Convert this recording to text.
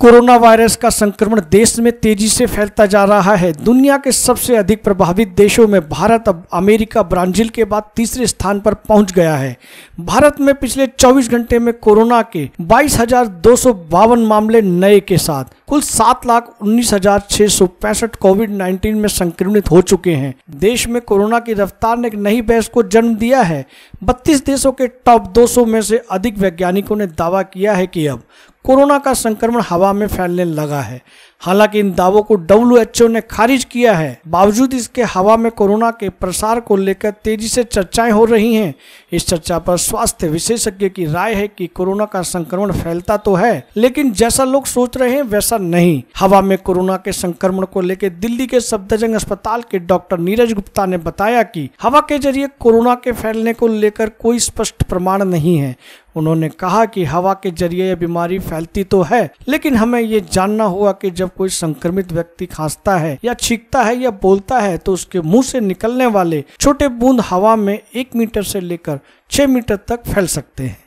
corona virus का संक्रमण देश में तेजी से फैलता जा रहा है दुनिया के सबसे अधिक प्रभावित देशों में भारत अब अमेरिका ब्राजील के बाद तीसरे स्थान पर पहुंच गया है भारत में पिछले 24 घंटे में कोरोना के बाईस मामले नए के साथ कुल सात लाख उन्नीस हजार छह सौ पैंसठ कोविड नाइन्टीन में संक्रमित हो चुके हैं देश में कोरोना की रफ्तार ने एक नई बहस को जन्म दिया है बत्तीस देशों के टॉप दो सौ में से अधिक वैज्ञानिकों ने दावा किया है कि अब कोरोना का संक्रमण हवा में फैलने लगा है हालांकि इन दावों को डब्ल्यू ने खारिज किया है बावजूद इसके हवा में कोरोना के प्रसार को लेकर तेजी से चर्चाएं हो रही हैं इस चर्चा पर स्वास्थ्य विशेषज्ञ की राय है कि कोरोना का संक्रमण फैलता तो है लेकिन जैसा लोग सोच रहे हैं वैसा ऐसा नहीं हवा में कोरोना के संक्रमण को लेकर दिल्ली के सफदरजंग अस्पताल के डॉक्टर नीरज गुप्ता ने बताया कि हवा के जरिए कोरोना के फैलने को लेकर कोई स्पष्ट प्रमाण नहीं है उन्होंने कहा कि हवा के जरिए यह बीमारी फैलती तो है लेकिन हमें ये जानना होगा कि जब कोई संक्रमित व्यक्ति खांसता है या छींकता है या बोलता है तो उसके मुंह से निकलने वाले छोटे बूंद हवा में एक मीटर से लेकर छह मीटर तक फैल सकते हैं